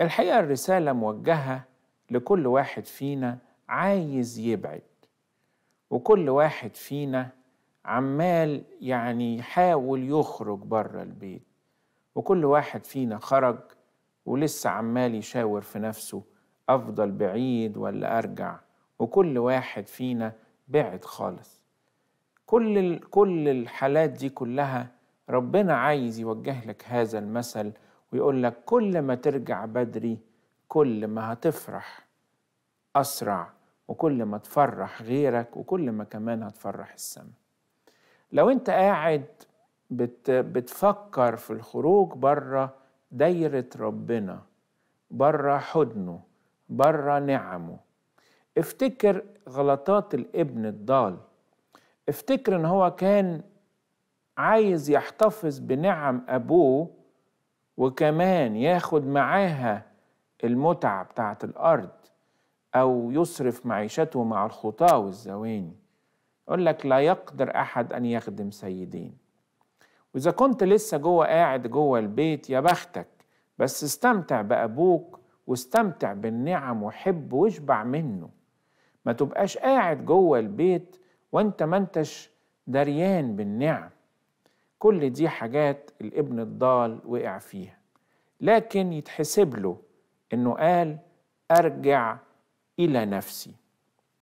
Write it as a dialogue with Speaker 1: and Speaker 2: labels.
Speaker 1: الحقيقة الرسالة موجهة لكل واحد فينا عايز يبعد وكل واحد فينا عمال يعني يحاول يخرج بره البيت وكل واحد فينا خرج ولسه عمال يشاور في نفسه أفضل بعيد ولا أرجع وكل واحد فينا بعد خالص كل كل الحالات دي كلها ربنا عايز يوجه لك هذا المثل ويقول لك كل ما ترجع بدري كل ما هتفرح أسرع وكل ما تفرح غيرك وكل ما كمان هتفرح السماء لو انت قاعد بت بتفكر في الخروج بره دايرة ربنا بره حضنه بره نعمه افتكر غلطات الابن الضال افتكر ان هو كان عايز يحتفظ بنعم ابوه وكمان ياخد معاها المتعة بتاعة الأرض أو يصرف معيشته مع الخطاة والزواني يقول لك لا يقدر أحد أن يخدم سيدين وإذا كنت لسه جوه قاعد جوه البيت يا بختك بس استمتع بأبوك واستمتع بالنعم وحب واشبع منه ما تبقاش قاعد جوه البيت وانت ما انتش دريان بالنعم كل دي حاجات الابن الضال وقع فيها لكن يتحسب له انه قال ارجع الى نفسي